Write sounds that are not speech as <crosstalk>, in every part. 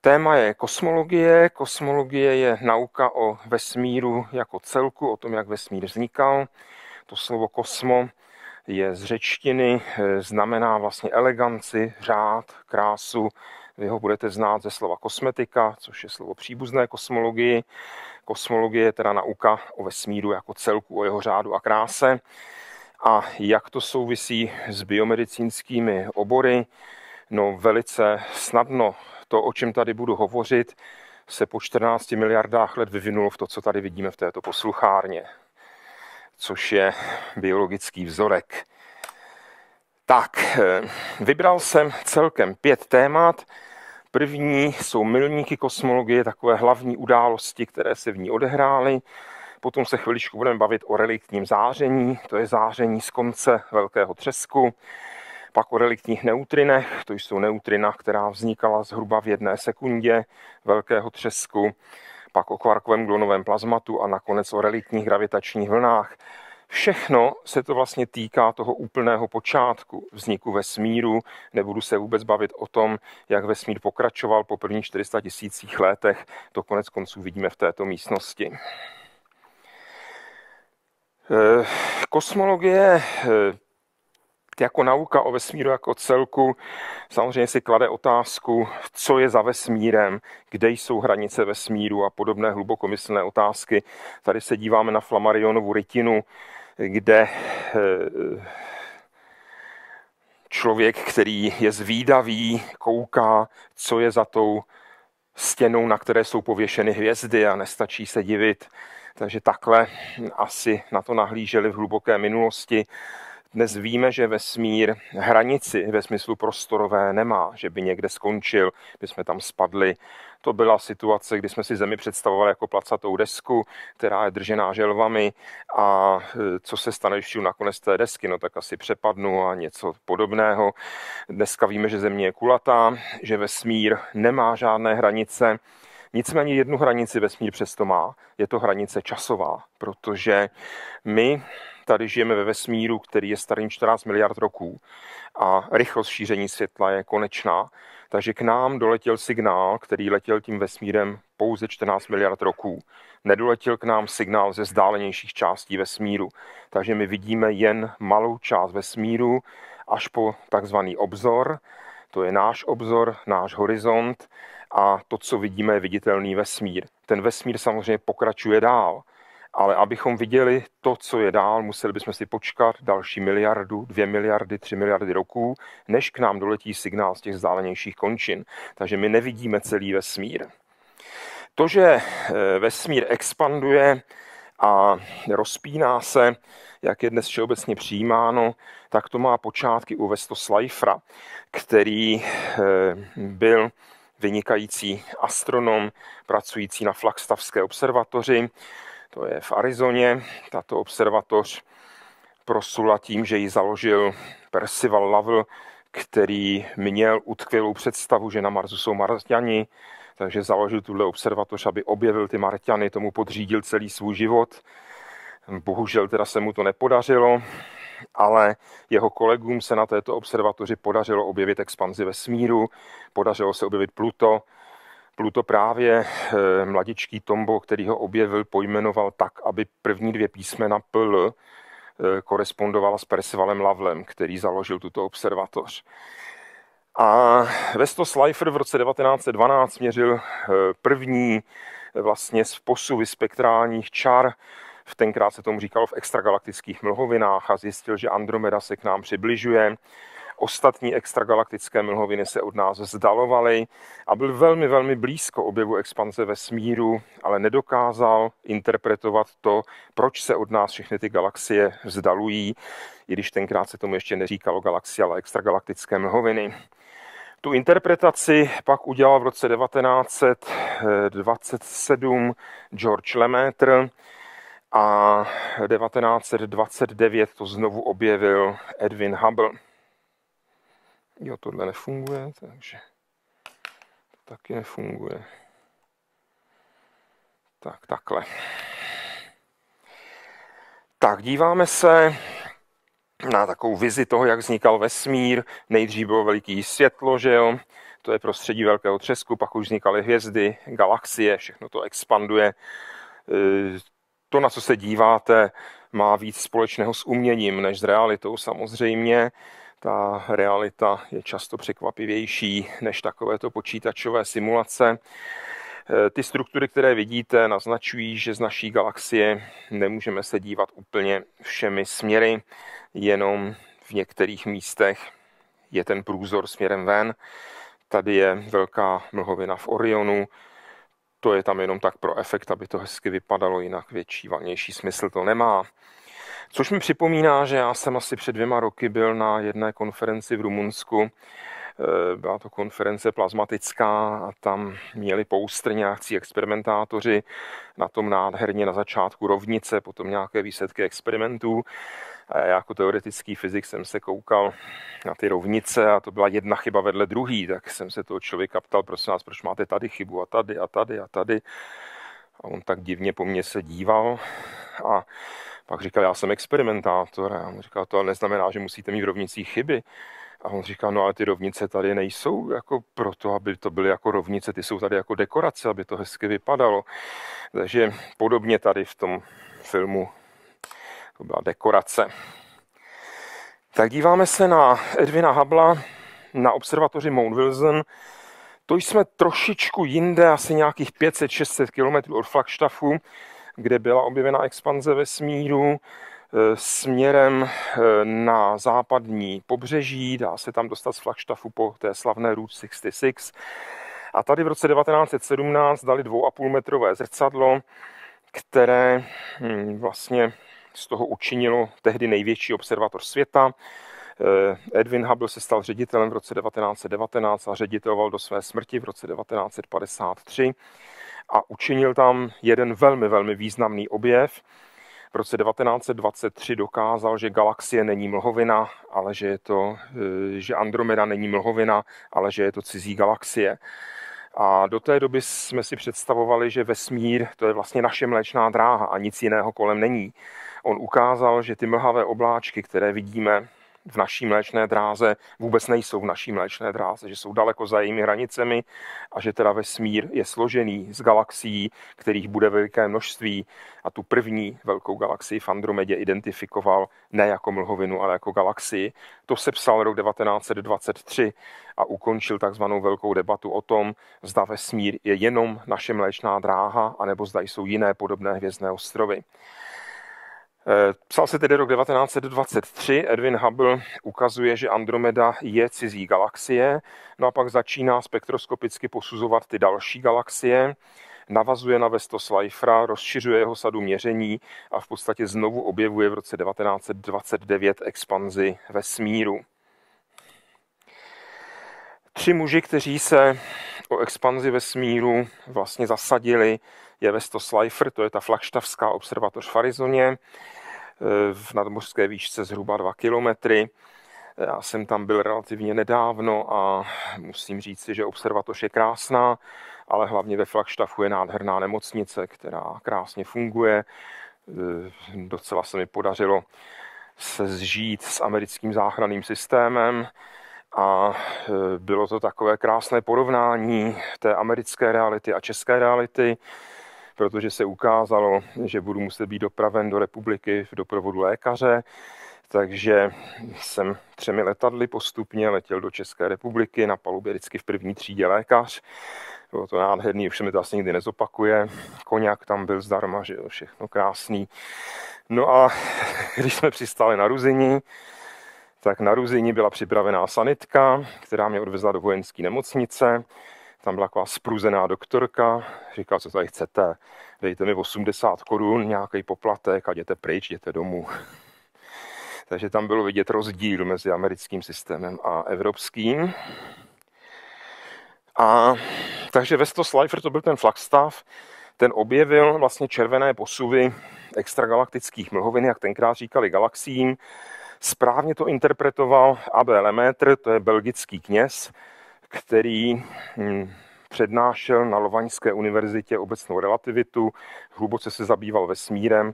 Téma je kosmologie. Kosmologie je nauka o vesmíru jako celku, o tom, jak vesmír vznikal. To slovo kosmo je z řečtiny, eh, znamená vlastně eleganci, řád, krásu. Vy ho budete znát ze slova kosmetika, což je slovo příbuzné kosmologii. Kosmologie je teda nauka o vesmíru jako celku, o jeho řádu a kráse. A jak to souvisí s biomedicínskými obory? No velice snadno to, o čem tady budu hovořit, se po 14 miliardách let vyvinulo v to, co tady vidíme v této posluchárně, což je biologický vzorek. Tak, eh, vybral jsem celkem pět témat. První jsou milníky kosmologie, takové hlavní události, které se v ní odehrály. Potom se chviličku budeme bavit o reliktním záření, to je záření z konce Velkého třesku. Pak o reliktních neutrinech, to jsou neutrina, která vznikala zhruba v jedné sekundě velkého třesku, pak o kvarkovém glonovém plazmatu a nakonec o reliktních gravitačních vlnách. Všechno se to vlastně týká toho úplného počátku vzniku vesmíru. Nebudu se vůbec bavit o tom, jak vesmír pokračoval po prvních 400 tisících letech. To konec konců vidíme v této místnosti. Eh, kosmologie eh, jako nauka o vesmíru jako celku samozřejmě si klade otázku, co je za vesmírem, kde jsou hranice vesmíru a podobné hlubokomyslné otázky. Tady se díváme na Flamarionovu rytinu, kde eh, člověk, který je zvídavý, kouká, co je za tou stěnou, na které jsou pověšeny hvězdy a nestačí se divit. Takže takhle asi na to nahlíželi v hluboké minulosti dnes víme, že vesmír hranici ve smyslu prostorové nemá, že by někde skončil, by jsme tam spadli. To byla situace, kdy jsme si Zemi představovali jako placatou desku, která je držená želvami a e, co se stane, když nakonec té desky, no tak asi přepadnu a něco podobného. Dneska víme, že Země je kulatá, že vesmír nemá žádné hranice, Nicméně jednu hranici vesmír přesto má. Je to hranice časová, protože my Tady žijeme ve vesmíru, který je starý 14 miliard roků a rychlost šíření světla je konečná. Takže k nám doletěl signál, který letěl tím vesmírem pouze 14 miliard roků. Nedoletěl k nám signál ze zdálenějších částí vesmíru. Takže my vidíme jen malou část vesmíru až po takzvaný obzor. To je náš obzor, náš horizont a to, co vidíme, je viditelný vesmír. Ten vesmír samozřejmě pokračuje dál. Ale abychom viděli to, co je dál, museli bychom si počkat další miliardu, dvě miliardy, tři miliardy roků, než k nám doletí signál z těch vzdálenějších končin. Takže my nevidíme celý vesmír. To, že eh, vesmír expanduje a rozpíná se, jak je dnes všeobecně přijímáno, tak to má počátky u Vesto který eh, byl vynikající astronom pracující na Flagstavské observatoři to je v Arizoně, tato observatoř prosula tím, že ji založil Percival Lovell, který měl utkvělou představu, že na Marsu jsou Marťani, takže založil tuhle observatoř, aby objevil ty Marťany, tomu podřídil celý svůj život. Bohužel teda se mu to nepodařilo, ale jeho kolegům se na této observatoři podařilo objevit expanzi vesmíru, podařilo se objevit Pluto, Pluto právě eh, mladičký Tombo, který ho objevil, pojmenoval tak, aby první dvě písmena PL eh, korespondovala s Percivalem Lavlem, který založil tuto observatoř. A Vesto Slifer v roce 1912 měřil eh, první vlastně z posuvy spektrálních čar, v tenkrát se tomu říkalo v extragalaktických mlhovinách a zjistil, že Andromeda se k nám přibližuje ostatní extragalaktické mlhoviny se od nás vzdalovaly a byl velmi, velmi blízko objevu expanze vesmíru, ale nedokázal interpretovat to, proč se od nás všechny ty galaxie vzdalují, i když tenkrát se tomu ještě neříkalo galaxie, ale extragalaktické mlhoviny. Tu interpretaci pak udělal v roce 1927 George Lemaitre, a 1929 to znovu objevil Edwin Hubble. Jo, tohle nefunguje, takže to taky nefunguje. Tak, takhle. Tak, díváme se na takovou vizi toho, jak vznikal vesmír. Nejdřív bylo veliký světlo, že jo? To je prostředí velkého třesku, pak už vznikaly hvězdy, galaxie, všechno to expanduje. E, to, na co se díváte, má víc společného s uměním než s realitou samozřejmě ta realita je často překvapivější než takovéto počítačové simulace. E, ty struktury, které vidíte, naznačují, že z naší galaxie nemůžeme se dívat úplně všemi směry, jenom v některých místech je ten průzor směrem ven. Tady je velká mlhovina v Orionu, to je tam jenom tak pro efekt, aby to hezky vypadalo, jinak větší, valnější smysl to nemá. Což mi připomíná, že já jsem asi před dvěma roky byl na jedné konferenci v Rumunsku. E, byla to konference plazmatická a tam měli poustr nějací experimentátoři na tom nádherně na začátku rovnice, potom nějaké výsledky experimentů. A já jako teoretický fyzik jsem se koukal na ty rovnice a to byla jedna chyba vedle druhý, tak jsem se toho člověka ptal, prosím vás, proč máte tady chybu a tady a tady a tady. A on tak divně po mně se díval a pak říkal, já jsem experimentátor. A on říkal, to neznamená, že musíte mít v rovnicích chyby. A on říká, no ale ty rovnice tady nejsou jako proto, aby to byly jako rovnice, ty jsou tady jako dekorace, aby to hezky vypadalo. Takže podobně tady v tom filmu to byla dekorace. Tak díváme se na Edvina Habla na observatoři Mount Wilson. To jsme trošičku jinde, asi nějakých 500-600 km od Flagstaffu kde byla objevena expanze vesmíru eh, směrem eh, na západní pobřeží, dá se tam dostat z Flagstaffu po té slavné Route 66. A tady v roce 1917 dali 2,5 metrové zrcadlo, které hm, vlastně z toho učinilo tehdy největší observatoř světa. Eh, Edwin Hubble se stal ředitelem v roce 1919 a ředitoval do své smrti v roce 1953 a učinil tam jeden velmi, velmi významný objev. V roce 1923 dokázal, že galaxie není mlhovina, ale že je to, e, že Andromeda není mlhovina, ale že je to cizí galaxie. A do té doby jsme si představovali, že vesmír to je vlastně naše mléčná dráha a nic jiného kolem není. On ukázal, že ty mlhavé obláčky, které vidíme v naší mléčné dráze vůbec nejsou v naší mléčné dráze, že jsou daleko za jejími hranicemi a že teda vesmír je složený z galaxií, kterých bude veliké množství a tu první velkou galaxii v Andromedě identifikoval ne jako mlhovinu, ale jako galaxii. To se psal rok 1923 a ukončil takzvanou velkou debatu o tom, zda vesmír je jenom naše mléčná dráha, anebo zda jsou jiné podobné hvězdné ostrovy. Eh, psal se tedy rok 1923, Edwin Hubble ukazuje, že Andromeda je cizí galaxie, no a pak začíná spektroskopicky posuzovat ty další galaxie, navazuje na Vestos Leifra, rozšiřuje jeho sadu měření a v podstatě znovu objevuje v roce 1929 expanzi vesmíru. Tři muži, kteří se o expanzi vesmíru vlastně zasadili, je Vestos Leifer, to je ta flagštavská observatoř v Arizoně, v nadmořské výšce zhruba 2 kilometry. Já jsem tam byl relativně nedávno a musím si, že observatoř je krásná, ale hlavně ve Flagstaffu je nádherná nemocnice, která krásně funguje. Eh, docela se mi podařilo se zžít s americkým záchranným systémem a eh, bylo to takové krásné porovnání té americké reality a české reality protože se ukázalo, že budu muset být dopraven do republiky v doprovodu lékaře, takže jsem třemi letadly postupně letěl do České republiky, na palubě vždycky v první třídě lékař. Bylo to nádherný, už se mi to asi nikdy nezopakuje. Koněk tam byl zdarma, že jo, všechno krásný. No a <laughs> když jsme přistáli na Ruzini, tak na Ruzini byla připravená sanitka, která mě odvezla do vojenské nemocnice. Tam byla taková spruzená doktorka, říká, co tady chcete, dejte mi 80 korun, nějaký poplatek a jděte pryč, jděte domů. <laughs> Takže tam bylo vidět rozdíl mezi americkým systémem a evropským. A takže Vesto Slifer, to byl ten Flagstaff, ten objevil vlastně červené posuvy extragalaktických mlhovin, jak tenkrát říkali galaxiím. Správně to interpretoval Abel Lemaitre, to je belgický kněz, který hm, přednášel na Lovaňské univerzitě obecnou relativitu, hluboce se zabýval vesmírem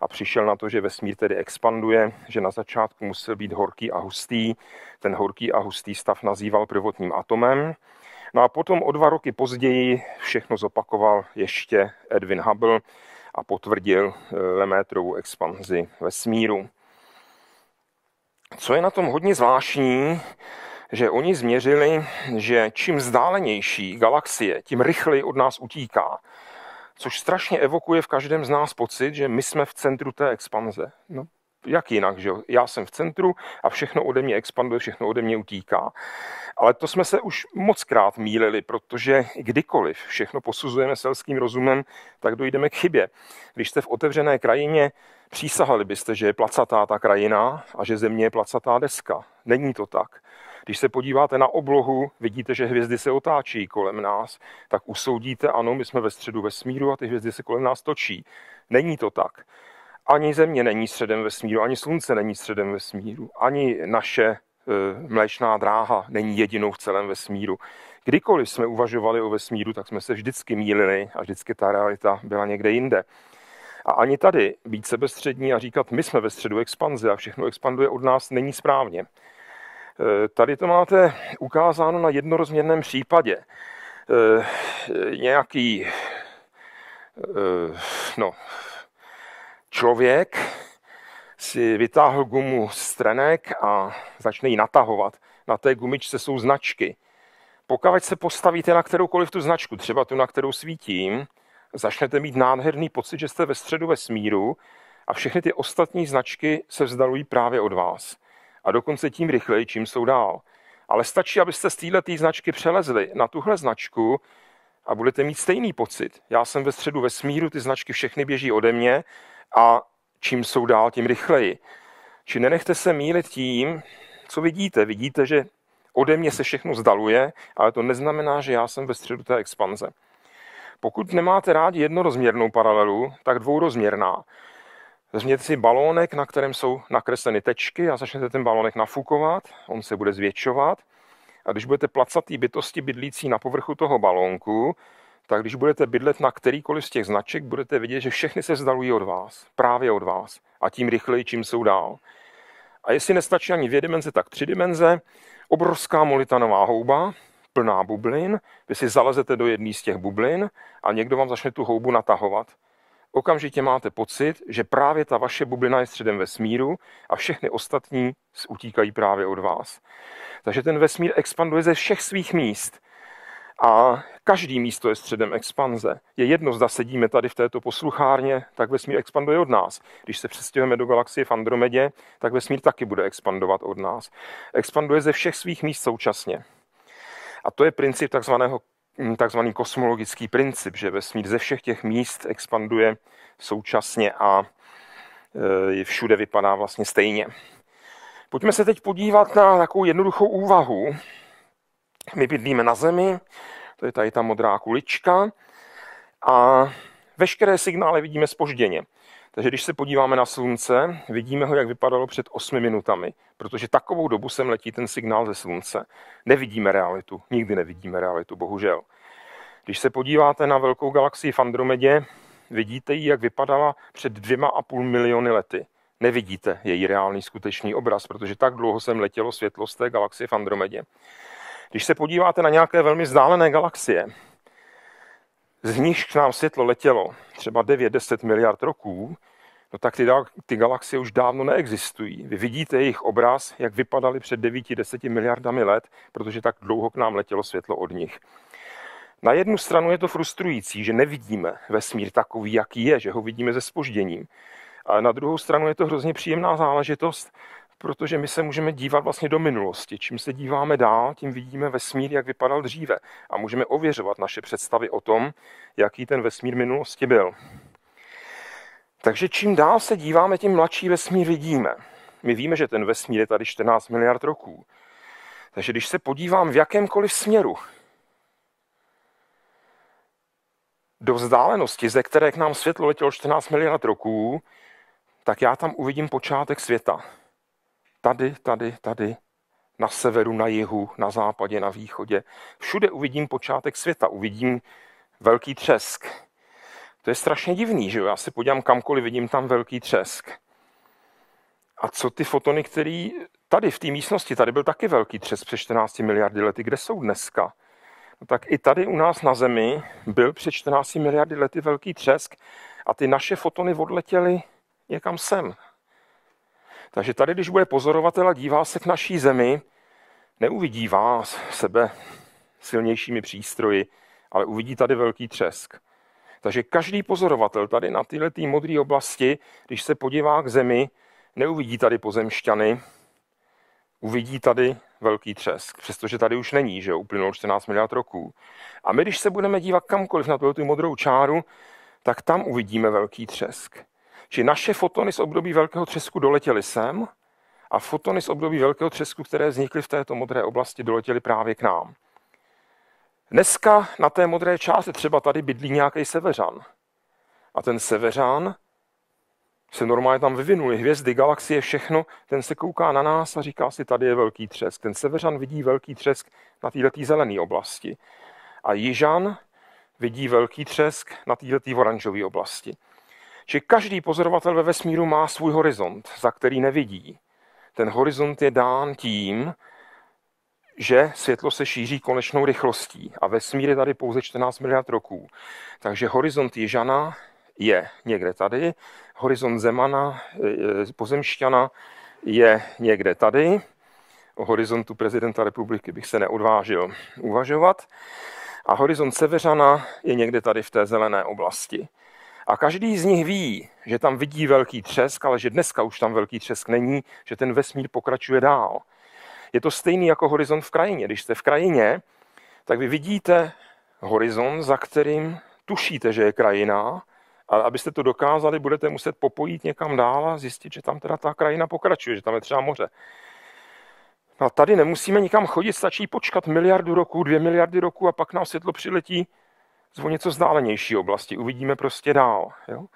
a přišel na to, že vesmír tedy expanduje, že na začátku musel být horký a hustý. Ten horký a hustý stav nazýval prvotním atomem. No a potom o dva roky později všechno zopakoval ještě Edwin Hubble a potvrdil eh, Lemétrovou expanzi vesmíru. Co je na tom hodně zvláštní, že oni změřili, že čím vzdálenější galaxie, tím rychleji od nás utíká. Což strašně evokuje v každém z nás pocit, že my jsme v centru té expanze. No, jak jinak, že Já jsem v centru a všechno ode mě expanduje, všechno ode mě utíká. Ale to jsme se už moc krát mílili, protože kdykoliv všechno posuzujeme selským rozumem, tak dojdeme k chybě. Když jste v otevřené krajině, přísahali byste, že je placatá ta krajina a že země je placatá deska. Není to tak. Když se podíváte na oblohu, vidíte, že hvězdy se otáčí kolem nás, tak usoudíte, ano, my jsme ve středu vesmíru a ty hvězdy se kolem nás točí. Není to tak. Ani Země není středem vesmíru, ani Slunce není středem vesmíru, ani naše e, mléčná dráha není jedinou v celém vesmíru. Kdykoliv jsme uvažovali o vesmíru, tak jsme se vždycky mýlili a vždycky ta realita byla někde jinde. A ani tady být sebestřední a říkat, my jsme ve středu expanze a všechno expanduje od nás, není správně. Eh, tady to máte ukázáno na jednorozměrném případě. Eh, nějaký eh, no, člověk si vytáhl gumu z trenek a začne ji natahovat. Na té gumičce jsou značky. Pokud se postavíte na kteroukoliv tu značku, třeba tu, na kterou svítím, začnete mít nádherný pocit, že jste ve středu vesmíru a všechny ty ostatní značky se vzdalují právě od vás a dokonce tím rychleji, čím jsou dál. Ale stačí, abyste z této značky přelezli na tuhle značku a budete mít stejný pocit. Já jsem ve středu vesmíru, ty značky všechny běží ode mě a čím jsou dál, tím rychleji. Či nenechte se mílit tím, co vidíte. Vidíte, že ode mě se všechno zdaluje, ale to neznamená, že já jsem ve středu té expanze. Pokud nemáte rádi jednorozměrnou paralelu, tak dvourozměrná. Vezměte si balónek, na kterém jsou nakresleny tečky a začnete ten balónek nafukovat, on se bude zvětšovat. A když budete placatý bytosti bydlící na povrchu toho balónku, tak když budete bydlet na kterýkoliv z těch značek, budete vidět, že všechny se vzdalují od vás, právě od vás. A tím rychleji, čím jsou dál. A jestli nestačí ani dvě dimenze, tak tři dimenze. Obrovská molitanová houba, plná bublin. Vy si zalezete do jedné z těch bublin a někdo vám začne tu houbu natahovat okamžitě máte pocit, že právě ta vaše bublina je středem vesmíru a všechny ostatní utíkají právě od vás. Takže ten vesmír expanduje ze všech svých míst. A každý místo je středem expanze. Je jedno, zda sedíme tady v této posluchárně, tak vesmír expanduje od nás. Když se přestěhujeme do galaxie v Andromedě, tak vesmír taky bude expandovat od nás. Expanduje ze všech svých míst současně. A to je princip takzvaného Mm, takzvaný kosmologický princip, že vesmír ze všech těch míst expanduje současně a e, všude vypadá vlastně stejně. Pojďme se teď podívat na takovou jednoduchou úvahu. My bydlíme na Zemi, to je tady ta modrá kulička, a veškeré signály vidíme spožděně. Takže když se podíváme na slunce, vidíme ho, jak vypadalo před 8 minutami, protože takovou dobu sem letí ten signál ze slunce. Nevidíme realitu, nikdy nevidíme realitu, bohužel. Když se podíváte na velkou galaxii v Andromedě, vidíte ji, jak vypadala před dvěma a půl miliony lety. Nevidíte její reálný skutečný obraz, protože tak dlouho sem letělo světlo z té galaxie v Andromedě. Když se podíváte na nějaké velmi vzdálené galaxie, z níž k nám světlo letělo třeba 9-10 miliard roků, no tak ty, ty galaxie už dávno neexistují. Vy vidíte jejich obraz, jak vypadaly před 9-10 miliardami let, protože tak dlouho k nám letělo světlo od nich. Na jednu stranu je to frustrující, že nevidíme vesmír takový, jaký je, že ho vidíme se spožděním. Ale na druhou stranu je to hrozně příjemná záležitost, protože my se můžeme dívat vlastně do minulosti. Čím se díváme dál, tím vidíme vesmír, jak vypadal dříve a můžeme ověřovat naše představy o tom, jaký ten vesmír minulosti byl. Takže čím dál se díváme, tím mladší vesmír vidíme. My víme, že ten vesmír je tady 14 miliard roků. Takže když se podívám v jakémkoliv směru, do vzdálenosti, ze které k nám světlo letělo 14 miliard roků, tak já tam uvidím počátek světa tady, tady, tady, na severu, na jihu, na západě, na východě. Všude uvidím počátek světa, uvidím velký třesk. To je strašně divný, že jo? Já se podívám kamkoliv, vidím tam velký třesk. A co ty fotony, které tady v té místnosti, tady byl taky velký třes před 14 miliardy lety, kde jsou dneska? No tak i tady u nás na Zemi byl před 14 miliardy lety velký třesk a ty naše fotony odletěly někam sem. Takže tady, když bude pozorovatel a dívá se k naší zemi, neuvidí vás, sebe, silnějšími přístroji, ale uvidí tady velký třesk. Takže každý pozorovatel tady na tyhle tý modré oblasti, když se podívá k zemi, neuvidí tady pozemšťany, uvidí tady velký třesk, přestože tady už není, že jo, uplynulo 14 miliard roků. A my, když se budeme dívat kamkoliv na tu modrou čáru, tak tam uvidíme velký třesk. Či naše fotony z období velkého třesku doletěly sem a fotony z období velkého třesku, které vznikly v této modré oblasti, doletěly právě k nám. Dneska na té modré části třeba tady bydlí nějaký severan. A ten severan se normálně tam vyvinuli. hvězdy, galaxie, všechno, ten se kouká na nás a říká si, tady je velký třesk. Ten severan vidí velký třesk na této zelené oblasti. A jižan vidí velký třesk na této oranžové oblasti že každý pozorovatel ve vesmíru má svůj horizont, za který nevidí. Ten horizont je dán tím, že světlo se šíří konečnou rychlostí a vesmír je tady pouze 14 miliard roků. Takže horizont Jižana je někde tady, horizont Zemana, e, e, pozemšťana je někde tady. O horizontu prezidenta republiky bych se neodvážil uvažovat. A horizont Severana je někde tady v té zelené oblasti. A každý z nich ví, že tam vidí velký třesk, ale že dneska už tam velký třesk není, že ten vesmír pokračuje dál. Je to stejný jako horizont v krajině. Když jste v krajině, tak vy vidíte horizont, za kterým tušíte, že je krajina, ale abyste to dokázali, budete muset popojit někam dál a zjistit, že tam teda ta krajina pokračuje, že tam je třeba moře. No a tady nemusíme nikam chodit, stačí počkat miliardu roku, dvě miliardy roku a pak nám světlo přiletí z o něco vzdálenější oblasti, uvidíme prostě dál. Jo?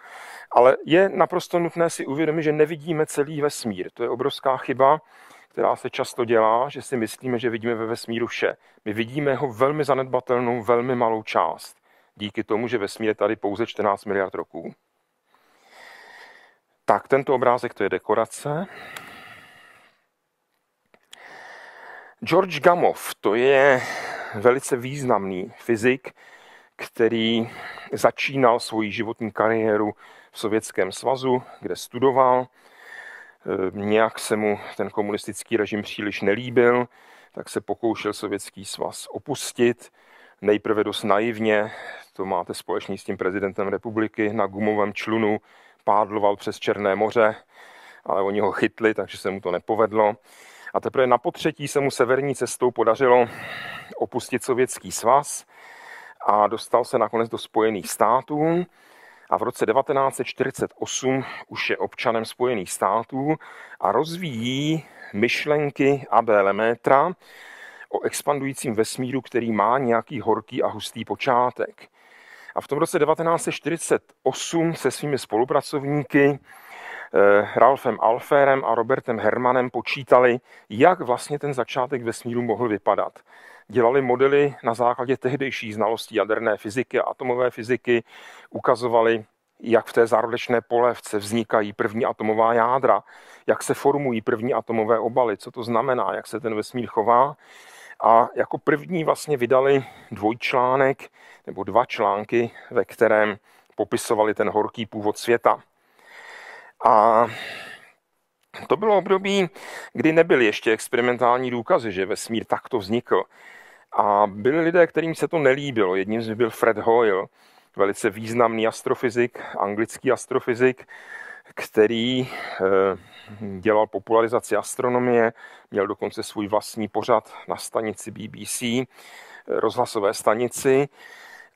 Ale je naprosto nutné si uvědomit, že nevidíme celý vesmír. To je obrovská chyba, která se často dělá, že si myslíme, že vidíme ve vesmíru vše. My vidíme jeho velmi zanedbatelnou, velmi malou část. Díky tomu, že vesmír je tady pouze 14 miliard roků. Tak, tento obrázek to je dekorace. George Gamow, to je velice významný fyzik, který začínal svoji životní kariéru v Sovětském svazu, kde studoval. Ehm, nějak se mu ten komunistický režim příliš nelíbil, tak se pokoušel Sovětský svaz opustit. Nejprve dost naivně, to máte společný s tím prezidentem republiky, na gumovém člunu pádloval přes Černé moře, ale oni ho chytli, takže se mu to nepovedlo. A teprve na potřetí se mu severní cestou podařilo opustit Sovětský svaz a dostal se nakonec do Spojených států a v roce 1948 už je občanem Spojených států a rozvíjí myšlenky Abé Lemétra o expandujícím vesmíru, který má nějaký horký a hustý počátek. A v tom roce 1948 se svými spolupracovníky eh, Ralfem Alferem a Robertem Hermanem počítali, jak vlastně ten začátek vesmíru mohl vypadat dělali modely na základě tehdejší znalostí jaderné fyziky a atomové fyziky, ukazovali, jak v té zárodečné polévce vznikají první atomová jádra, jak se formují první atomové obaly, co to znamená, jak se ten vesmír chová. A jako první vlastně vydali dvojčlánek nebo dva články, ve kterém popisovali ten horký původ světa. A to bylo období, kdy nebyly ještě experimentální důkazy, že vesmír takto vznikl. A byli lidé, kterým se to nelíbilo. Jedním z nich byl Fred Hoyle, velice významný astrofyzik, anglický astrofyzik, který eh, dělal popularizaci astronomie, měl dokonce svůj vlastní pořad na stanici BBC, eh, rozhlasové stanici.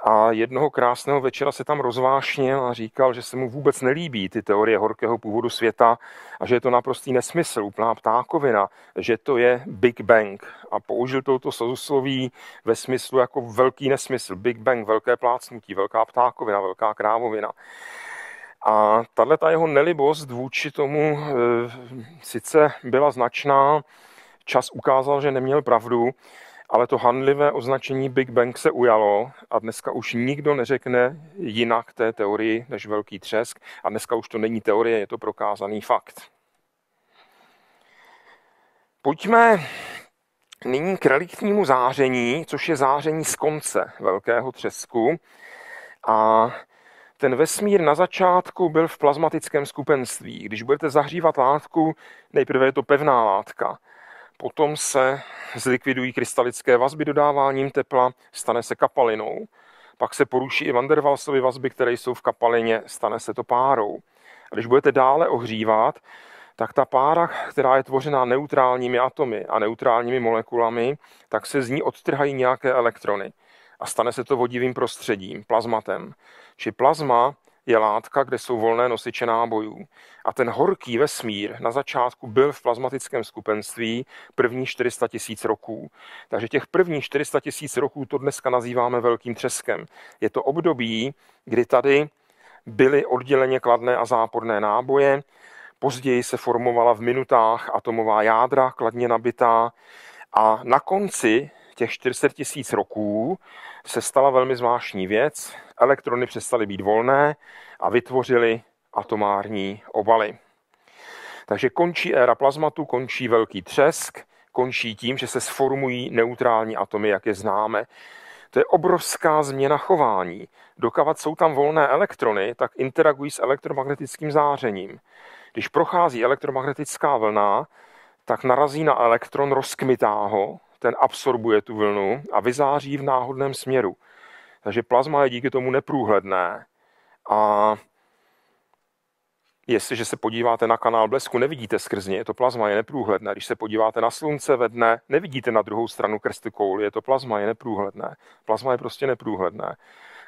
A jednoho krásného večera se tam rozvášnil a říkal, že se mu vůbec nelíbí ty teorie horkého původu světa a že je to naprostý nesmysl, úplná ptákovina, že to je Big Bang. A použil toto sozosloví ve smyslu jako velký nesmysl. Big Bang, velké plácnutí, velká ptákovina, velká krávovina. A tahle ta jeho nelibost vůči tomu e, sice byla značná, čas ukázal, že neměl pravdu, ale to hanlivé označení Big Bang se ujalo a dneska už nikdo neřekne jinak té teorii než velký třesk. A dneska už to není teorie, je to prokázaný fakt. Pojďme nyní k reliktnímu záření, což je záření z konce velkého třesku. A ten vesmír na začátku byl v plazmatickém skupenství. Když budete zahřívat látku, nejprve je to pevná látka, Potom se zlikvidují krystalické vazby dodáváním tepla, stane se kapalinou. Pak se poruší i van der Waalsovy vazby, které jsou v kapalině, stane se to párou. A když budete dále ohřívat, tak ta pára, která je tvořena neutrálními atomy a neutrálními molekulami, tak se z ní odtrhají nějaké elektrony a stane se to vodivým prostředím, plazmatem. Či plazma je látka, kde jsou volné nosiče nábojů. A ten horký vesmír na začátku byl v plazmatickém skupenství první 400 tisíc roků. Takže těch prvních 400 tisíc roků to dneska nazýváme velkým třeskem. Je to období, kdy tady byly odděleně kladné a záporné náboje, později se formovala v minutách atomová jádra, kladně nabitá, a na konci těch 40 tisíc roků se stala velmi zvláštní věc. Elektrony přestaly být volné a vytvořily atomární obaly. Takže končí éra plazmatu, končí velký třesk, končí tím, že se sformují neutrální atomy, jak je známe. To je obrovská změna chování. Dokávat jsou tam volné elektrony, tak interagují s elektromagnetickým zářením. Když prochází elektromagnetická vlna, tak narazí na elektron, rozkmitá ho ten absorbuje tu vlnu a vyzáří v náhodném směru. Takže plazma je díky tomu neprůhledné a jestliže se podíváte na kanál blesku, nevidíte skrz ně. je to plazma, je neprůhledné. Když se podíváte na slunce ve dne, nevidíte na druhou stranu krsty kouly, je to plazma, je neprůhledné. Plazma je prostě neprůhledné.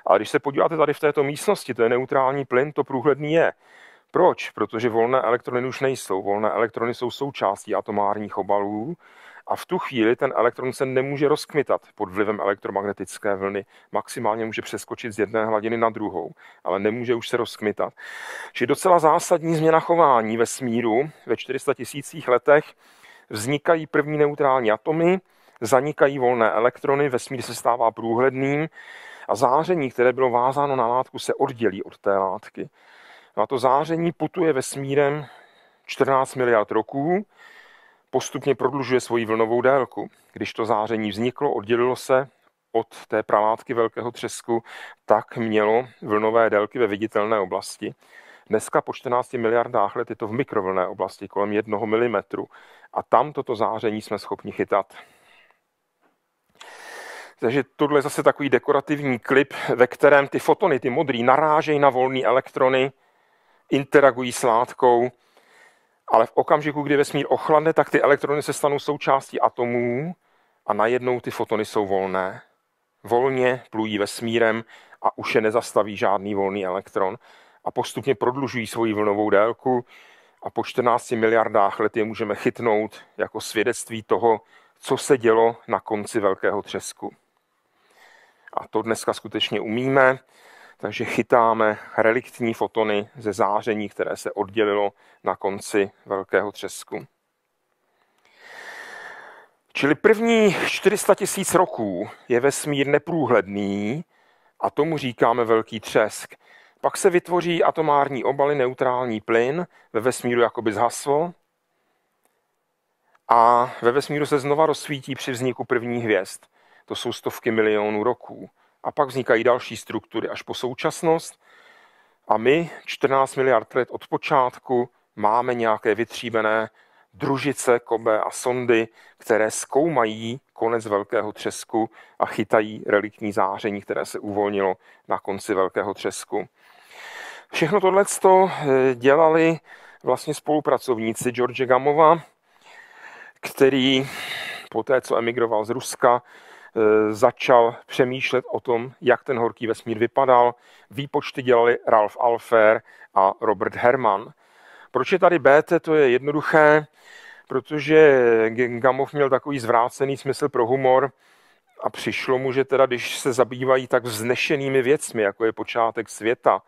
A když se podíváte tady v této místnosti, to je neutrální plyn, to průhledný je. Proč? Protože volné elektrony už nejsou. Volné elektrony jsou součástí atomárních obalů a v tu chvíli ten elektron se nemůže rozkmitat pod vlivem elektromagnetické vlny. Maximálně může přeskočit z jedné hladiny na druhou, ale nemůže už se rozkmitat. Čili docela zásadní změna chování ve smíru ve 400 tisících letech vznikají první neutrální atomy, zanikají volné elektrony, vesmír se stává průhledným a záření, které bylo vázáno na látku, se oddělí od té látky. No a to záření putuje vesmírem 14 miliard roků, postupně prodlužuje svoji vlnovou délku. Když to záření vzniklo, oddělilo se od té pralátky velkého třesku, tak mělo vlnové délky ve viditelné oblasti. Dneska po 14 miliardách let je to v mikrovlné oblasti kolem 1 mm a tam toto záření jsme schopni chytat. Takže tohle je zase takový dekorativní klip, ve kterém ty fotony, ty modrý, narážejí na volné elektrony, interagují s látkou ale v okamžiku, kdy vesmír ochladne, tak ty elektrony se stanou součástí atomů a najednou ty fotony jsou volné. Volně plují vesmírem a už je nezastaví žádný volný elektron a postupně prodlužují svoji vlnovou délku a po 14 miliardách let je můžeme chytnout jako svědectví toho, co se dělo na konci velkého třesku. A to dneska skutečně umíme. Takže chytáme reliktní fotony ze záření, které se oddělilo na konci velkého třesku. Čili první 400 tisíc roků je vesmír neprůhledný a tomu říkáme velký třesk. Pak se vytvoří atomární obaly, neutrální plyn, ve vesmíru jakoby zhaslo a ve vesmíru se znova rozsvítí při vzniku prvních hvězd. To jsou stovky milionů roků a pak vznikají další struktury až po současnost. A my 14 miliard let od počátku máme nějaké vytříbené družice, kobe a sondy, které zkoumají konec velkého třesku a chytají reliktní záření, které se uvolnilo na konci velkého třesku. Všechno tohle eh, dělali vlastně spolupracovníci George Gamova, který po té, co emigroval z Ruska, Eh, začal přemýšlet o tom, jak ten horký vesmír vypadal. Výpočty dělali Ralph Alfer a Robert Herman. Proč je tady BT? To je jednoduché, protože Gamov měl takový zvrácený smysl pro humor a přišlo mu, že teda, když se zabývají tak vznešenými věcmi, jako je počátek světa,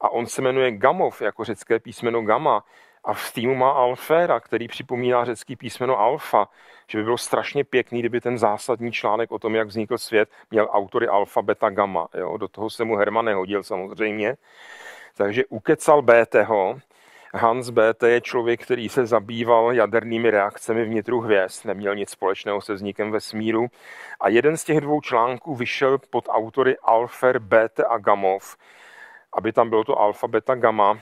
a on se jmenuje Gamov, jako řecké písmeno Gama, a v týmu má Alféra, který připomíná řecký písmeno alfa, že by bylo strašně pěkný, kdyby ten zásadní článek o tom, jak vznikl svět, měl autory alfa, beta, gamma. Jo? Do toho se mu Herman nehodil samozřejmě. Takže ukecal BTho. Hans BT je člověk, který se zabýval jadernými reakcemi vnitru hvězd, neměl nic společného se vznikem vesmíru. A jeden z těch dvou článků vyšel pod autory Alfer, BT a Gamov, aby tam bylo to alfa, beta, gamma.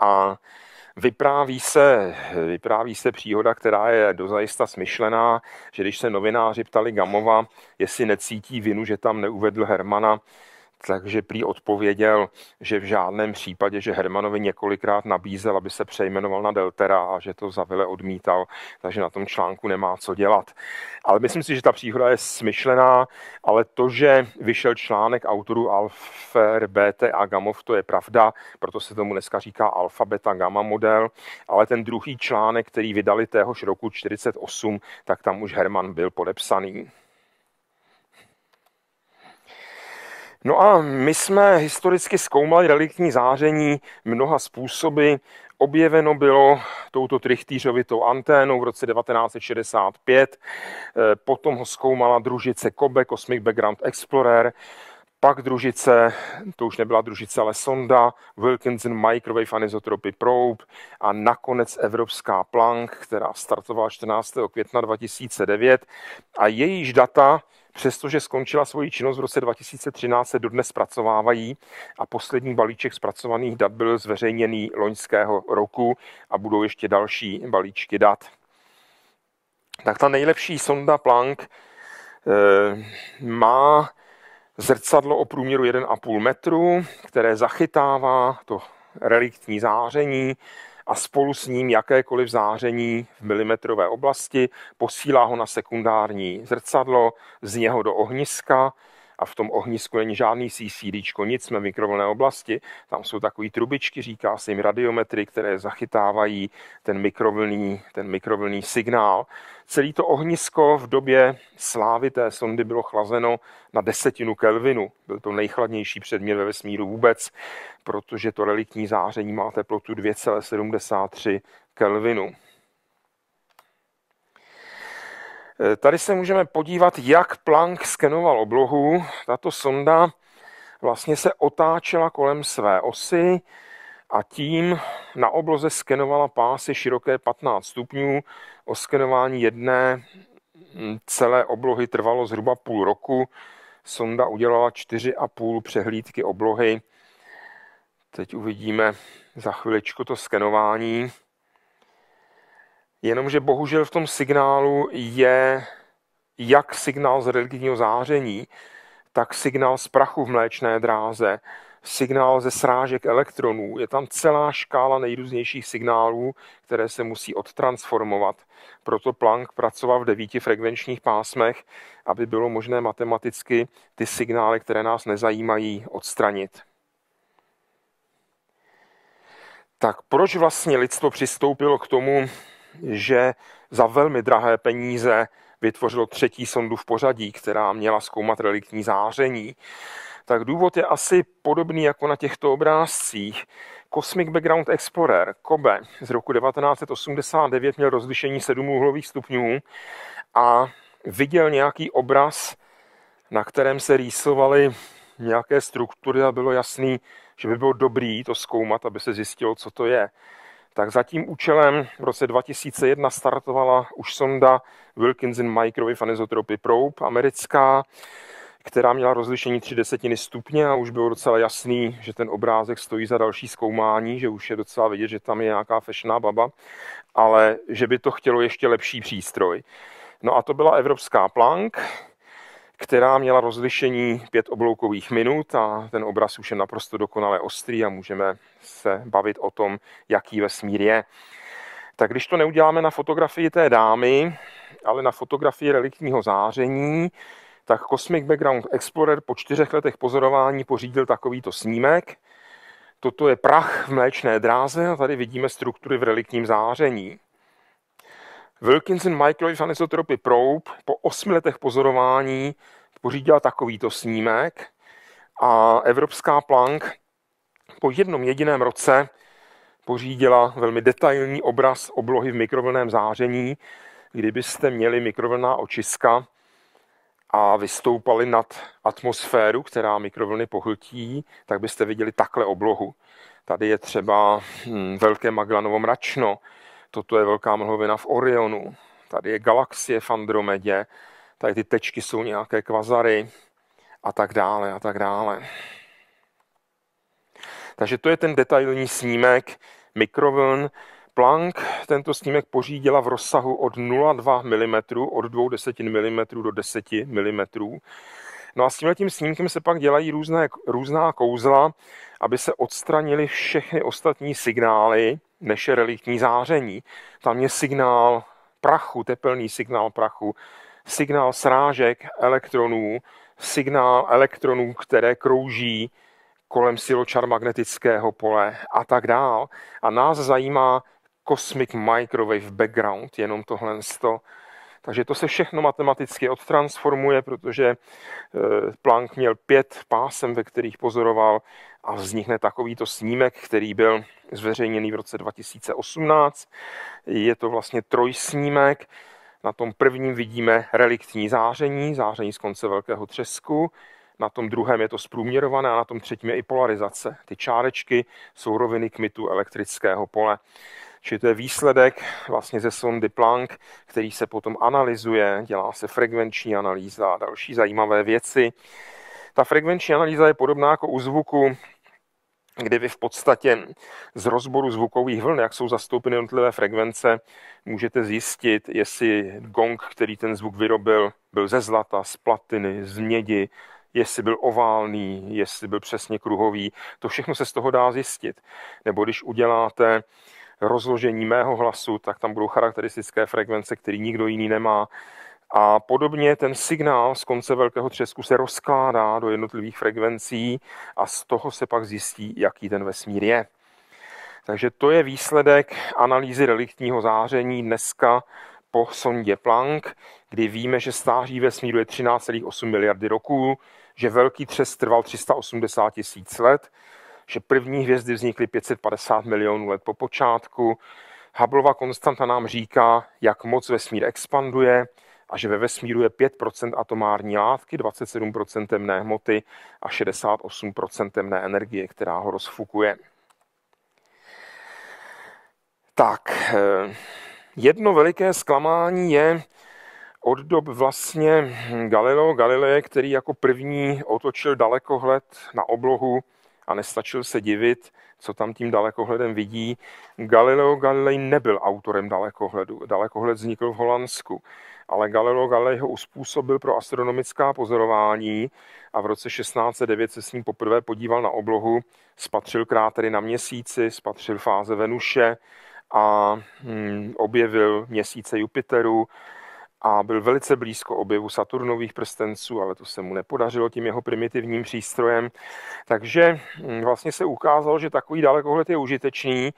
A Vypráví se, vypráví se příhoda, která je dozajista smyšlená, že když se novináři ptali Gamova, jestli necítí vinu, že tam neuvedl Hermana, takže prý odpověděl, že v žádném případě, že Hermanovi několikrát nabízel, aby se přejmenoval na Deltera a že to zavile odmítal, takže na tom článku nemá co dělat. Ale myslím si, že ta příhoda je smyšlená, ale to, že vyšel článek autorů Alfer, BT a Gamov, to je pravda, proto se tomu dneska říká alfa, beta, gamma model, ale ten druhý článek, který vydali téhož roku 48, tak tam už Herman byl podepsaný. No a my jsme historicky zkoumali reliktní záření mnoha způsoby. Objeveno bylo touto trichtýřovitou anténou v roce 1965, potom ho zkoumala družice Kobe, Cosmic Background Explorer, pak družice, to už nebyla družice, ale sonda, Wilkinson Microwave Anisotropy Probe a nakonec evropská Planck, která startovala 14. května 2009 a jejíž data Přestože skončila svoji činnost v roce 2013, se dodnes zpracovávají a poslední balíček zpracovaných dat byl zveřejněný loňského roku a budou ještě další balíčky dat. Tak ta nejlepší sonda Planck e, má zrcadlo o průměru 1,5 metru, které zachytává to reliktní záření, a spolu s ním jakékoliv záření v milimetrové oblasti, posílá ho na sekundární zrcadlo, z něho do ohniska, a v tom ohnisku není žádný CCD, nic na mikrovlné oblasti. Tam jsou takové trubičky, říká se jim radiometry, které zachytávají ten mikrovlný, ten mikrovlný signál. Celý to ohnisko v době slávy té sondy bylo chlazeno na desetinu Kelvinu. Byl to nejchladnější předmět ve vesmíru vůbec, protože to reliktní záření má teplotu 2,73 Kelvinu. Eh, tady se můžeme podívat, jak Planck skenoval oblohu. Tato sonda vlastně se otáčela kolem své osy a tím na obloze skenovala pásy široké 15 stupňů. O skenování jedné hm, celé oblohy trvalo zhruba půl roku. Sonda udělala 4,5 přehlídky oblohy. Teď uvidíme za chviličku to skenování. Jenomže bohužel v tom signálu je jak signál z religijního záření, tak signál z prachu v mléčné dráze, signál ze srážek elektronů. Je tam celá škála nejrůznějších signálů, které se musí odtransformovat. Proto Planck pracoval v devíti frekvenčních pásmech, aby bylo možné matematicky ty signály, které nás nezajímají, odstranit. Tak proč vlastně lidstvo přistoupilo k tomu, že za velmi drahé peníze vytvořil třetí sondu v pořadí, která měla zkoumat reliktní záření. Tak důvod je asi podobný jako na těchto obrázcích. Cosmic Background Explorer (Kobe) z roku 1989 měl rozlišení 7 úhlových stupňů a viděl nějaký obraz, na kterém se rýsovaly nějaké struktury a bylo jasný, že by bylo dobrý to zkoumat, aby se zjistilo, co to je tak za tím účelem v roce 2001 startovala už sonda Wilkinson Microwave Anisotropy Probe americká, která měla rozlišení 3 desetiny stupně a už bylo docela jasný, že ten obrázek stojí za další zkoumání, že už je docela vidět, že tam je nějaká fešná baba, ale že by to chtělo ještě lepší přístroj. No a to byla evropská Planck která měla rozlišení pět obloukových minut a ten obraz už je naprosto dokonale ostrý a můžeme se bavit o tom, jaký vesmír je. Tak když to neuděláme na fotografii té dámy, ale na fotografii reliktního záření, tak Cosmic Background Explorer po čtyřech letech pozorování pořídil takovýto snímek. Toto je prach v mléčné dráze a tady vidíme struktury v reliktním záření. Wilkinson Microwave Anisotropy Probe po osmi letech pozorování pořídila takovýto snímek a evropská Planck po jednom jediném roce pořídila velmi detailní obraz oblohy v mikrovlném záření, kdybyste měli mikrovlná očiska a vystoupali nad atmosféru, která mikrovlny pohltí, tak byste viděli takhle oblohu. Tady je třeba hm, velké Maglanovo mračno, Toto je velká mlhovina v Orionu. Tady je galaxie v Andromedě. Tady ty tečky jsou nějaké kvazary a tak dále a tak dále. Takže to je ten detailní snímek mikrovln. Planck tento snímek pořídila v rozsahu od 0,2 mm, od 2 desetin mm do 10 mm. No a s tímhletím snímkem se pak dělají různé, různá kouzla, aby se odstranili všechny ostatní signály, než reliktní záření. Tam je signál prachu, tepelný signál prachu, signál srážek elektronů, signál elektronů, které krouží kolem siločar magnetického pole a tak dál. A nás zajímá cosmic microwave background, jenom tohle z toho takže to se všechno matematicky odtransformuje, protože eh, Planck měl pět pásem, ve kterých pozoroval a vznikne takovýto snímek, který byl zveřejněný v roce 2018. Je to vlastně trojsnímek. Na tom prvním vidíme reliktní záření, záření z konce velkého třesku. Na tom druhém je to zprůměrované a na tom třetím je i polarizace. Ty čárečky jsou roviny kmitu elektrického pole. Čili to je výsledek vlastně ze sondy Planck, který se potom analyzuje, dělá se frekvenční analýza a další zajímavé věci. Ta frekvenční analýza je podobná jako u zvuku, kdy vy v podstatě z rozboru zvukových vln, jak jsou zastoupeny jednotlivé frekvence, můžete zjistit, jestli gong, který ten zvuk vyrobil, byl ze zlata, z platiny, z mědi, jestli byl oválný, jestli byl přesně kruhový. To všechno se z toho dá zjistit. Nebo když uděláte rozložení mého hlasu, tak tam budou charakteristické frekvence, které nikdo jiný nemá. A podobně ten signál z konce velkého třesku se rozkládá do jednotlivých frekvencí a z toho se pak zjistí, jaký ten vesmír je. Takže to je výsledek analýzy reliktního záření dneska po sondě Planck, kdy víme, že stáří vesmíru je 13,8 miliardy roků, že velký třes trval 380 tisíc let, že první hvězdy vznikly 550 milionů let po počátku. Hubbleova konstanta nám říká, jak moc vesmír expanduje a že ve vesmíru je 5% atomární látky, 27% temné hmoty a 68% temné energie, která ho rozfukuje. Tak, eh, jedno veliké zklamání je od dob vlastně Galileo Galilei, který jako první otočil dalekohled na oblohu a nestačil se divit, co tam tím dalekohledem vidí. Galileo Galilei nebyl autorem dalekohledu. Dalekohled vznikl v Holandsku, ale Galileo Galilei ho uspůsobil pro astronomická pozorování a v roce 1609 se s ním poprvé podíval na oblohu, spatřil krátery na měsíci, spatřil fáze Venuše a hm, objevil měsíce Jupiteru a byl velice blízko objevu Saturnových prstenců, ale to se mu nepodařilo tím jeho primitivním přístrojem. Takže mm, vlastně se ukázalo, že takový dalekohled je užitečný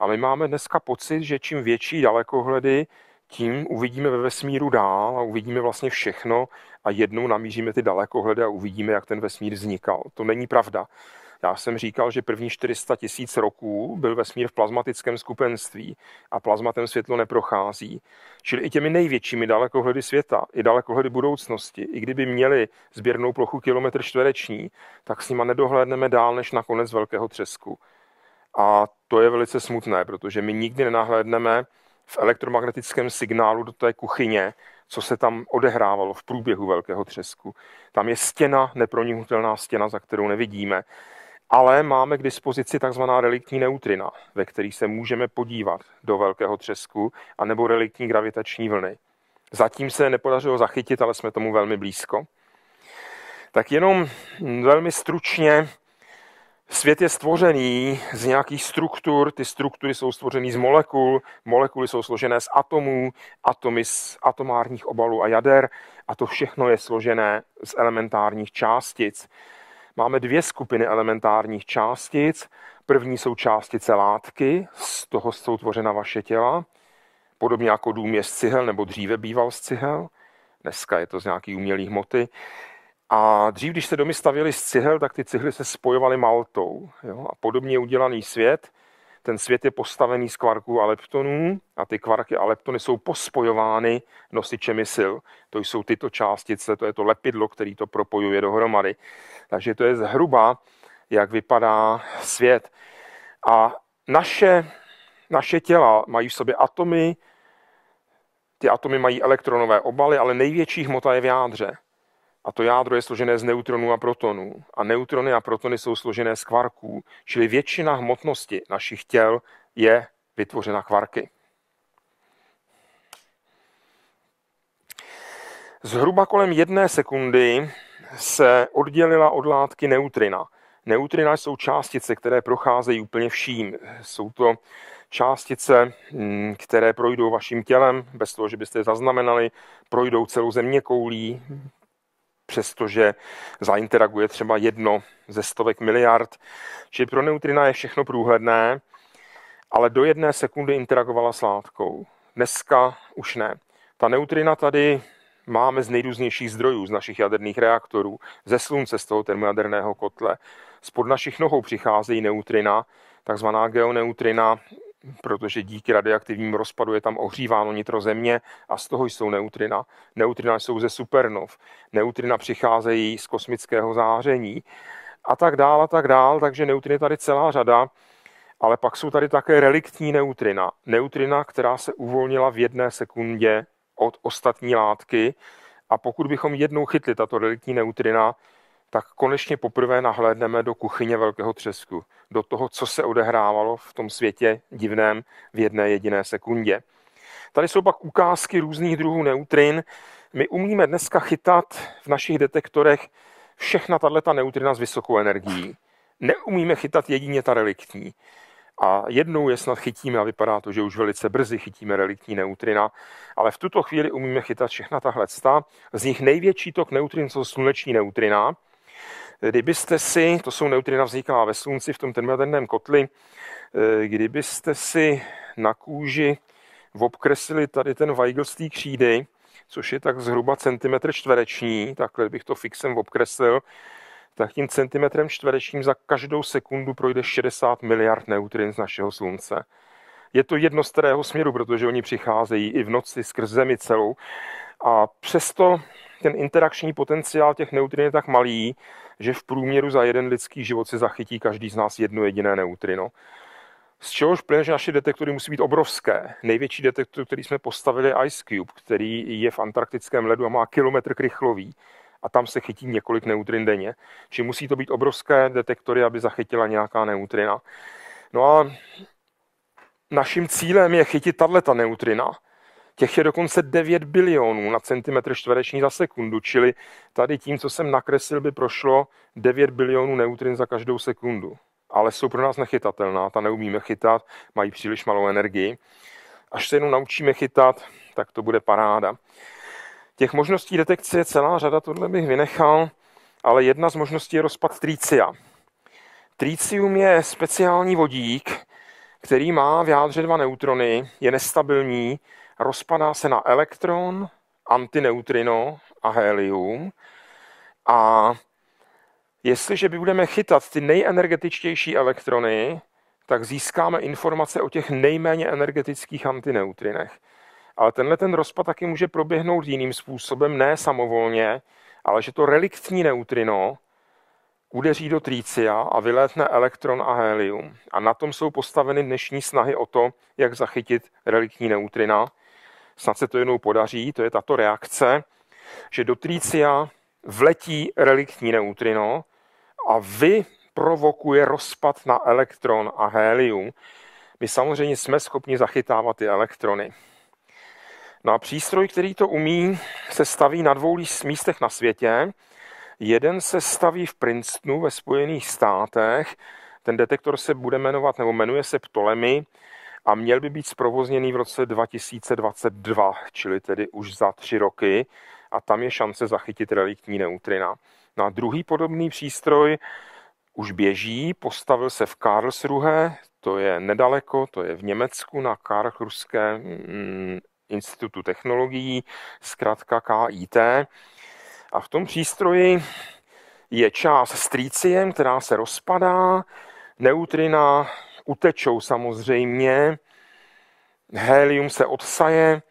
a my máme dneska pocit, že čím větší dalekohledy, tím uvidíme ve vesmíru dál a uvidíme vlastně všechno a jednou namíříme ty dalekohledy a uvidíme, jak ten vesmír vznikal. To není pravda. Já jsem říkal, že první 400 tisíc roků byl vesmír v plazmatickém skupenství a plazmatem světlo neprochází. Čili i těmi největšími dalekohledy světa, i dalekohledy budoucnosti, i kdyby měli sběrnou plochu kilometr čtvereční, tak s nima nedohlédneme dál než na konec velkého třesku. A to je velice smutné, protože my nikdy nenahlédneme v elektromagnetickém signálu do té kuchyně, co se tam odehrávalo v průběhu velkého třesku. Tam je stěna, nepronihutelná stěna, za kterou nevidíme ale máme k dispozici tzv. reliktní neutrina, ve kterých se můžeme podívat do velkého třesku, anebo reliktní gravitační vlny. Zatím se nepodařilo zachytit, ale jsme tomu velmi blízko. Tak jenom velmi stručně, svět je stvořený z nějakých struktur, ty struktury jsou stvořený z molekul, molekuly jsou složené z atomů, atomy z atomárních obalů a jader a to všechno je složené z elementárních částic. Máme dvě skupiny elementárních částic. První jsou částice látky, z toho jsou tvořena vaše těla, podobně jako dům je z cihel, nebo dříve býval z cihel. Dneska je to z nějaký umělý hmoty. A dřív, když se domy stavěly z cihel, tak ty cihly se spojovaly maltou. Jo? A podobně udělaný svět – ten svět je postavený z kvarků a leptonů a ty kvarky a leptony jsou pospojovány nosičemi sil. To jsou tyto částice, to je to lepidlo, který to propojuje dohromady. Takže to je zhruba, jak vypadá svět. A naše, naše těla mají v sobě atomy, ty atomy mají elektronové obaly, ale největší hmota je v jádře. A to jádro je složené z neutronů a protonů. A neutrony a protony jsou složené z kvarků, čili většina hmotnosti našich těl je vytvořena kvarky. Zhruba kolem jedné sekundy se oddělila od látky neutrina. Neutrina jsou částice, které procházejí úplně vším. Jsou to částice, mm, které projdou vaším tělem, bez toho, že byste je zaznamenali, projdou celou země koulí, přestože zainteraguje třeba jedno ze stovek miliard. Čili pro neutrina je všechno průhledné, ale do jedné sekundy interagovala s látkou. Dneska už ne. Ta neutrina tady máme z nejrůznějších zdrojů, z našich jaderných reaktorů, ze slunce, z toho termojaderného kotle. Spod našich nohou přicházejí neutrina, takzvaná geoneutrina, protože díky radioaktivnímu rozpadu je tam ohříváno nitro země a z toho jsou neutrina. Neutrina jsou ze supernov, neutrina přicházejí z kosmického záření a tak dál a tak dál, takže neutrin je tady celá řada, ale pak jsou tady také reliktní neutrina. Neutrina, která se uvolnila v jedné sekundě od ostatní látky a pokud bychom jednou chytli tato reliktní neutrina, tak konečně poprvé nahlédneme do kuchyně Velkého Třesku, do toho, co se odehrávalo v tom světě divném v jedné jediné sekundě. Tady jsou pak ukázky různých druhů neutrin. My umíme dneska chytat v našich detektorech všechna tato neutrina s vysokou energií. Neumíme chytat jedině ta reliktní. A jednou je snad chytíme a vypadá to, že už velice brzy chytíme reliktní neutrina, ale v tuto chvíli umíme chytat všechna tahle sta. Z nich největší tok neutrin jsou sluneční neutrina, Kdybyste si, to jsou neutrina vzniklá ve slunci v tom termodenném kotli, eh, kdybyste si na kůži obkreslili tady ten Weigl z té křídy, což je tak zhruba centimetr čtvereční, takhle bych to fixem obkreslil, tak tím centimetrem čtverečním za každou sekundu projde 60 miliard neutrin z našeho slunce. Je to jedno z kterého směru, protože oni přicházejí i v noci skrz zemi celou. A přesto ten interakční potenciál těch neutrin je tak malý, že v průměru za jeden lidský život si zachytí každý z nás jedno jediné neutrino. Z čehož plyne, že naše detektory musí být obrovské. Největší detektor, který jsme postavili, je Ice Cube, který je v antarktickém ledu a má kilometr krychlový a tam se chytí několik neutrin denně. Či musí to být obrovské detektory, aby zachytila nějaká neutrina. No a naším cílem je chytit tato neutrina, Těch je dokonce 9 bilionů na centimetr čtvereční za sekundu, čili tady tím, co jsem nakreslil, by prošlo 9 bilionů neutrin za každou sekundu. Ale jsou pro nás nechytatelná, ta neumíme chytat, mají příliš malou energii. Až se jenom naučíme chytat, tak to bude paráda. Těch možností detekce je celá řada, tohle bych vynechal, ale jedna z možností je rozpad trícia. Trícium je speciální vodík, který má v jádře dva neutrony, je nestabilní rozpadá se na elektron, antineutrino a helium. A jestliže by budeme chytat ty nejenergetičtější elektrony, tak získáme informace o těch nejméně energetických antineutrinech. Ale tenhle ten rozpad taky může proběhnout jiným způsobem, ne samovolně, ale že to reliktní neutrino udeří do trícia a vylétne elektron a helium. A na tom jsou postaveny dnešní snahy o to, jak zachytit reliktní neutrina snad se to jednou podaří, to je tato reakce, že do trícia vletí reliktní neutrino a vyprovokuje rozpad na elektron a helium. My samozřejmě jsme schopni zachytávat ty elektrony. No a přístroj, který to umí, se staví na dvou místech na světě. Jeden se staví v Princetonu ve Spojených státech. Ten detektor se bude jmenovat, nebo jmenuje se Ptolemy a měl by být zprovozněný v roce 2022, čili tedy už za tři roky a tam je šance zachytit reliktní neutrina. Na druhý podobný přístroj už běží, postavil se v Karlsruhe, to je nedaleko, to je v Německu na Karlsruhe mm, institutu technologií, zkrátka KIT. A v tom přístroji je část s která se rozpadá, neutrina utečou samozřejmě, helium se odsaje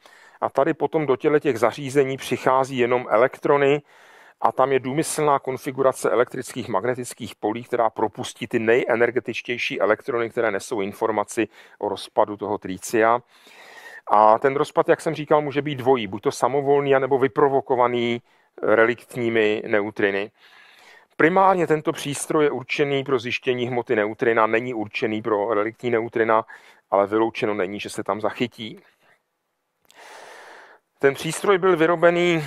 a tady potom do těle těch zařízení přichází jenom elektrony a tam je důmyslná konfigurace elektrických magnetických polí, která propustí ty nejenergetičtější elektrony, které nesou informaci o rozpadu toho tricia. A ten rozpad, jak jsem říkal, může být dvojí, buď to samovolný, anebo vyprovokovaný eh, reliktními neutriny. Primárně tento přístroj je určený pro zjištění hmoty neutrina, není určený pro reliktní neutrina, ale vyloučeno není, že se tam zachytí. Ten přístroj byl vyrobený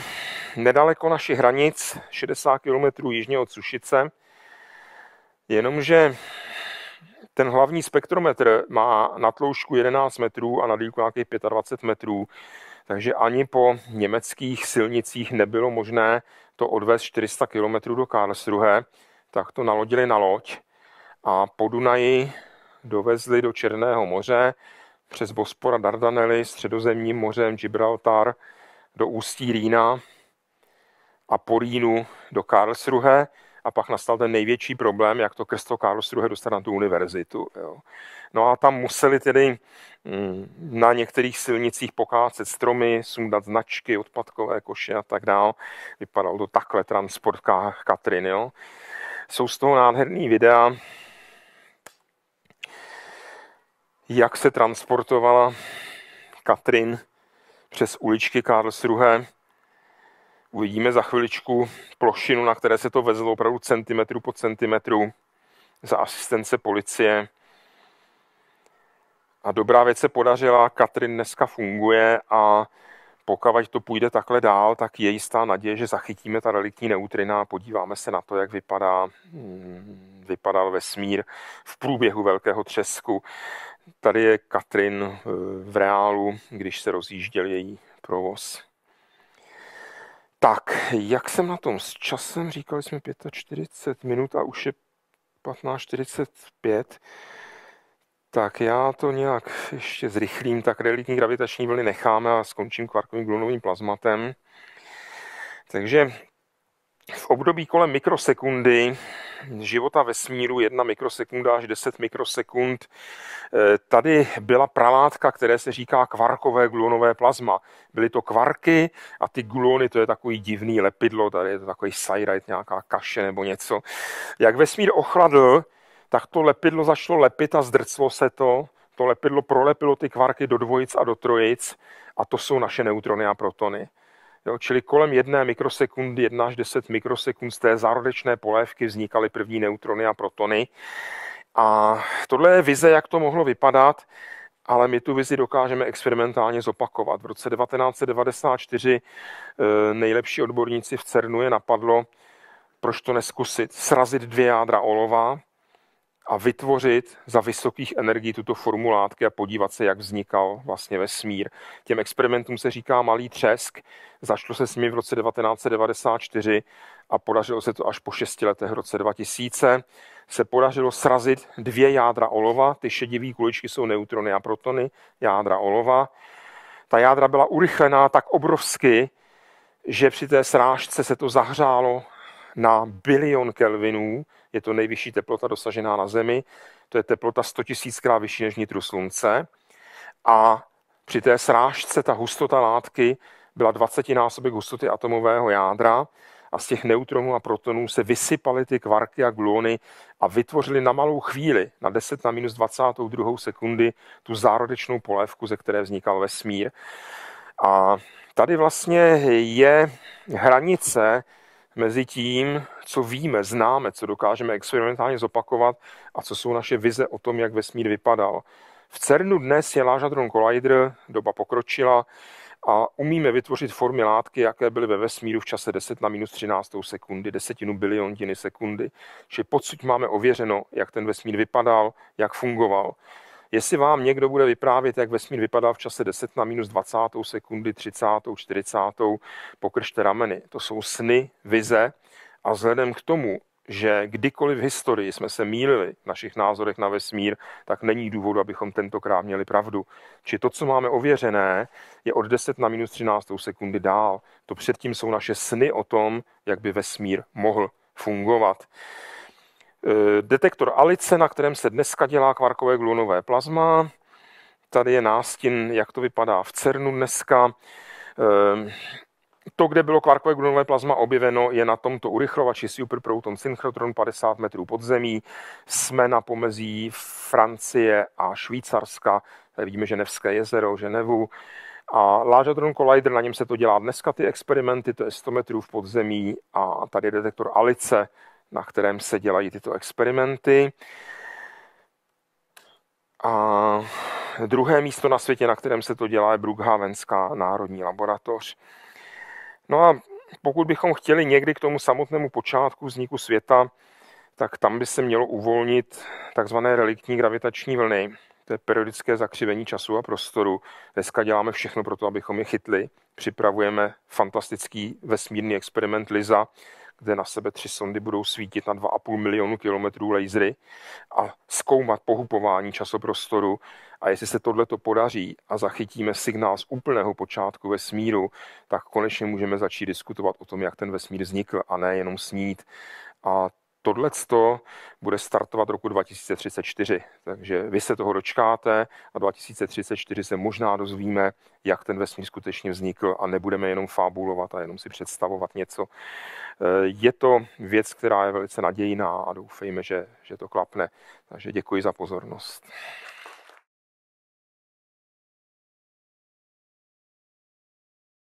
nedaleko našich hranic, 60 km jižně od Sušice, jenomže ten hlavní spektrometr má na tloušku 11 metrů a na dílku nějakých 25 metrů takže ani po německých silnicích nebylo možné to odvést 400 km do Karlsruhe, tak to nalodili na loď a po Dunaji dovezli do Černého moře přes Bospora Dardanely, středozemním mořem Gibraltar do ústí Rýna a po Rýnu do Karlsruhe a pak nastal ten největší problém, jak to Krsto Carlos II dostat na tu univerzitu. Jo. No a tam museli tedy mm, na některých silnicích pokácet stromy, sundat značky, odpadkové koše a tak dále. Vypadalo to takhle, transport Katrin. Jo. Jsou z toho nádherný videa, jak se transportovala Katrin přes uličky Karlsruhe Uvidíme za chviličku plošinu, na které se to vezlo opravdu centimetru po centimetru za asistence policie. A dobrá věc se podařila, Katrin dneska funguje a pokud to půjde takhle dál, tak je jistá naděje, že zachytíme ta reliktní neutrina a podíváme se na to, jak vypadá, hmm, vypadal vesmír v průběhu velkého třesku. Tady je Katrin eh, v reálu, když se rozjížděl její provoz. Tak, jak jsem na tom s časem? Říkali jsme 45 minut a už je 15.45. Tak já to nějak ještě zrychlím, tak relitní gravitační vlny necháme a skončím kvarkovým glunovým plazmatem. Takže v období kolem mikrosekundy života vesmíru jedna mikrosekunda až 10 mikrosekund. E, tady byla pralátka, které se říká kvarkové gluonové plazma. Byly to kvarky a ty gluony, to je takový divný lepidlo, tady je to takový sajrajt, nějaká kaše nebo něco. Jak vesmír ochladl, tak to lepidlo začalo lepit a zdrclo se to. To lepidlo prolepilo ty kvarky do dvojic a do trojic a to jsou naše neutrony a protony. Jo, čili kolem jedné mikrosekundy, 1 až 10 mikrosekund z té zárodečné polévky vznikaly první neutrony a protony. A tohle je vize, jak to mohlo vypadat, ale my tu vizi dokážeme experimentálně zopakovat. V roce 1994 eh, nejlepší odborníci v CERNu je napadlo, proč to neskusit, srazit dvě jádra olova, a vytvořit za vysokých energií tuto formu látky a podívat se, jak vznikal vlastně vesmír. Těm experimentům se říká malý třesk. Začalo se s nimi v roce 1994 a podařilo se to až po šesti letech v roce 2000. Se podařilo srazit dvě jádra olova. Ty šedivé kuličky jsou neutrony a protony, jádra olova. Ta jádra byla urychlená tak obrovsky, že při té srážce se to zahřálo na bilion kelvinů, je to nejvyšší teplota dosažená na Zemi. To je teplota 100 000 krát vyšší než nitru Slunce. A při té srážce ta hustota látky byla 20 násobek hustoty atomového jádra a z těch neutronů a protonů se vysypaly ty kvarky a gluony a vytvořily na malou chvíli, na 10 na minus 22 sekundy, tu zárodečnou polévku, ze které vznikal vesmír. A tady vlastně je hranice mezi tím, co víme, známe, co dokážeme experimentálně zopakovat a co jsou naše vize o tom, jak vesmír vypadal. V CERNu dnes je Lážadron Collider, doba pokročila a umíme vytvořit formy látky, jaké byly ve vesmíru v čase 10 na minus 13 sekundy, desetinu biliontiny sekundy. Že podsud máme ověřeno, jak ten vesmír vypadal, jak fungoval. Jestli vám někdo bude vyprávět, jak vesmír vypadá v čase 10 na minus 20 sekundy, 30, 40, pokržte rameny. To jsou sny, vize a vzhledem k tomu, že kdykoliv v historii jsme se mýlili v našich názorech na vesmír, tak není důvodu, abychom tentokrát měli pravdu. Či to, co máme ověřené, je od 10 na minus 13 sekundy dál. To předtím jsou naše sny o tom, jak by vesmír mohl fungovat. Eh, detektor Alice, na kterém se dneska dělá kvarkové glunové plazma. Tady je nástin, jak to vypadá v CERNu dneska. Eh, to, kde bylo kvarkové glunové plazma objeveno, je na tomto urychlovači Proton Synchrotron 50 metrů pod zemí. Jsme na pomezí Francie a Švýcarska. Tady vidíme Ženevské jezero, Ženevu. A Lážadron Collider, na něm se to dělá dneska ty experimenty, to je 100 metrů v podzemí a tady je detektor Alice, na kterém se dělají tyto experimenty. A druhé místo na světě, na kterém se to dělá, je Brughavenská národní laboratoř. No a pokud bychom chtěli někdy k tomu samotnému počátku vzniku světa, tak tam by se mělo uvolnit takzvané reliktní gravitační vlny. To je periodické zakřivení času a prostoru. Dneska děláme všechno pro to, abychom je chytli. Připravujeme fantastický vesmírný experiment LISA, kde na sebe tři sondy budou svítit na 2,5 milionu kilometrů lasery a zkoumat pohupování časoprostoru. A jestli se tohle to podaří a zachytíme signál z úplného počátku vesmíru, tak konečně můžeme začít diskutovat o tom, jak ten vesmír vznikl a ne jenom snít. A tohle bude startovat roku 2034. Takže vy se toho dočkáte a 2034 se možná dozvíme, jak ten vesmír skutečně vznikl a nebudeme jenom fabulovat a jenom si představovat něco. Eh, je to věc, která je velice nadějná a doufejme, že, že to klapne. Takže děkuji za pozornost.